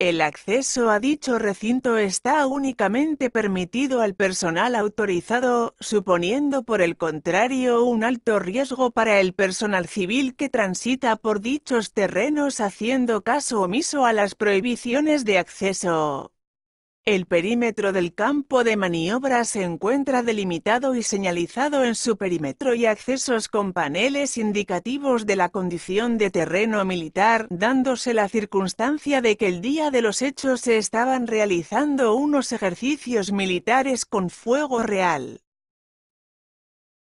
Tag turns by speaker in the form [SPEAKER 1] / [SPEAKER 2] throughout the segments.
[SPEAKER 1] El acceso a dicho recinto está únicamente permitido al personal autorizado, suponiendo por el contrario un alto riesgo para el personal civil que transita por dichos terrenos haciendo caso omiso a las prohibiciones de acceso. El perímetro del campo de maniobra se encuentra delimitado y señalizado en su perímetro y accesos con paneles indicativos de la condición de terreno militar, dándose la circunstancia de que el día de los hechos se estaban realizando unos ejercicios militares con fuego real.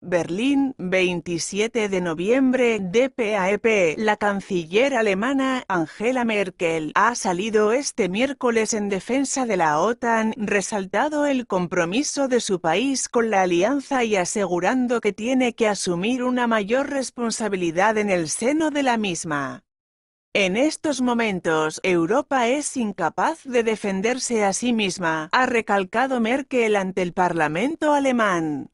[SPEAKER 1] Berlín, 27 de noviembre, DPAEP. E la canciller alemana Angela Merkel ha salido este miércoles en defensa de la OTAN, resaltado el compromiso de su país con la alianza y asegurando que tiene que asumir una mayor responsabilidad en el seno de la misma. En estos momentos, Europa es incapaz de defenderse a sí misma, ha recalcado Merkel ante el Parlamento alemán.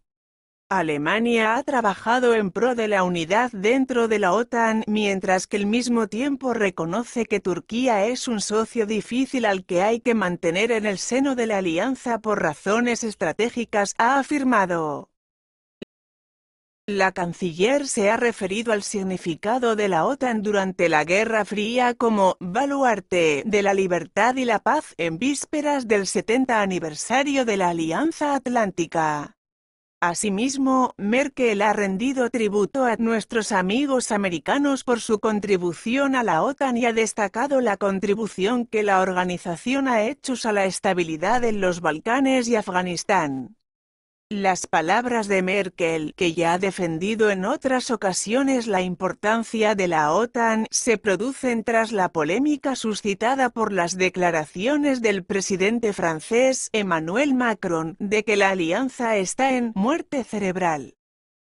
[SPEAKER 1] Alemania ha trabajado en pro de la unidad dentro de la OTAN, mientras que al mismo tiempo reconoce que Turquía es un socio difícil al que hay que mantener en el seno de la alianza por razones estratégicas, ha afirmado. La canciller se ha referido al significado de la OTAN durante la Guerra Fría como baluarte de la libertad y la paz en vísperas del 70 aniversario de la Alianza Atlántica. Asimismo, Merkel ha rendido tributo a nuestros amigos americanos por su contribución a la OTAN y ha destacado la contribución que la organización ha hecho a la estabilidad en los Balcanes y Afganistán. Las palabras de Merkel, que ya ha defendido en otras ocasiones la importancia de la OTAN, se producen tras la polémica suscitada por las declaraciones del presidente francés Emmanuel Macron de que la alianza está en muerte cerebral.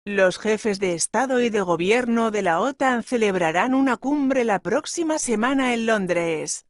[SPEAKER 1] Los jefes de Estado y de Gobierno de la OTAN celebrarán una cumbre la próxima semana en Londres,